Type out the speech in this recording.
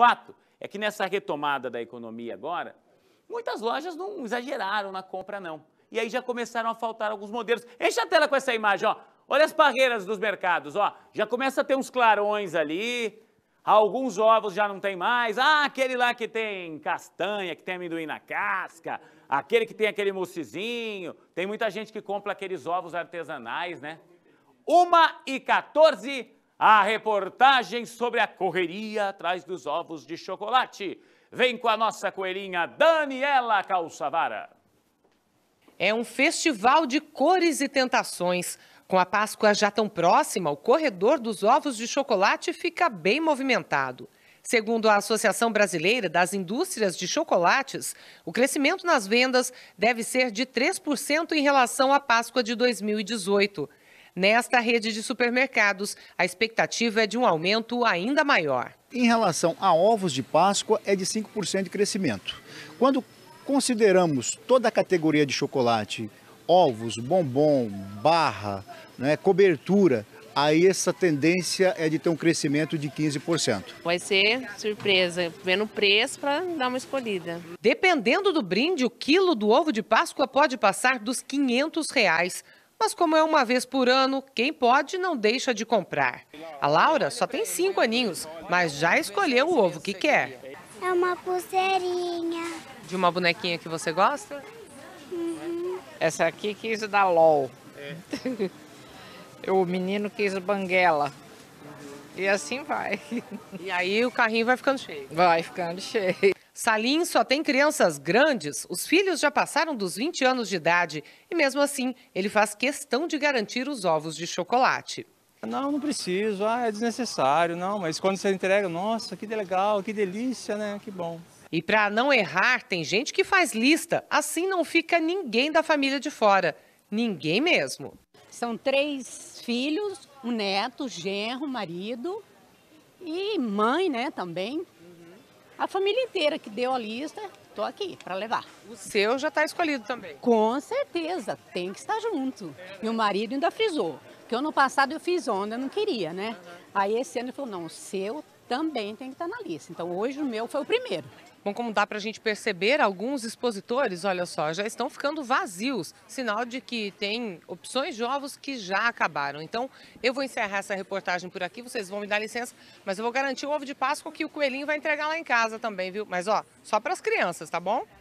fato é que nessa retomada da economia agora, muitas lojas não exageraram na compra, não. E aí já começaram a faltar alguns modelos. Enche a tela com essa imagem, ó. Olha as barreiras dos mercados, ó. Já começa a ter uns clarões ali. Alguns ovos já não tem mais. Ah, aquele lá que tem castanha, que tem amendoim na casca. Aquele que tem aquele mocezinho. Tem muita gente que compra aqueles ovos artesanais, né? Uma e 14 a reportagem sobre a correria atrás dos ovos de chocolate. Vem com a nossa coelhinha Daniela Calçavara. É um festival de cores e tentações. Com a Páscoa já tão próxima, o corredor dos ovos de chocolate fica bem movimentado. Segundo a Associação Brasileira das Indústrias de Chocolates, o crescimento nas vendas deve ser de 3% em relação à Páscoa de 2018. Nesta rede de supermercados, a expectativa é de um aumento ainda maior. Em relação a ovos de Páscoa, é de 5% de crescimento. Quando consideramos toda a categoria de chocolate, ovos, bombom, barra, né, cobertura, aí essa tendência é de ter um crescimento de 15%. Vai ser surpresa, vendo o preço para dar uma escolhida. Dependendo do brinde, o quilo do ovo de Páscoa pode passar dos 500 reais. Mas como é uma vez por ano, quem pode não deixa de comprar. A Laura só tem cinco aninhos, mas já escolheu o ovo que quer. É uma pulseirinha. De uma bonequinha que você gosta? Uhum. Essa aqui quis da LOL. É. o menino quis banguela. E assim vai. E aí o carrinho vai ficando cheio. Vai ficando cheio. Salim só tem crianças grandes, os filhos já passaram dos 20 anos de idade e, mesmo assim, ele faz questão de garantir os ovos de chocolate. Não, não preciso, ah, é desnecessário, não, mas quando você entrega, nossa, que legal, que delícia, né? Que bom. E para não errar, tem gente que faz lista, assim não fica ninguém da família de fora, ninguém mesmo. São três filhos, um neto, genro, marido e mãe, né, também. A família inteira que deu a lista, estou aqui para levar. O seu já está escolhido também? Com certeza, tem que estar junto. Meu marido ainda frisou, que ano passado eu fiz onda, não queria, né? Uhum. Aí esse ano ele falou, não, o seu também tem que estar na lista. Então hoje o meu foi o primeiro. Bom, como dá para a gente perceber, alguns expositores, olha só, já estão ficando vazios, sinal de que tem opções de ovos que já acabaram. Então, eu vou encerrar essa reportagem por aqui, vocês vão me dar licença, mas eu vou garantir o ovo de Páscoa que o coelhinho vai entregar lá em casa também, viu? Mas, ó, só para as crianças, tá bom?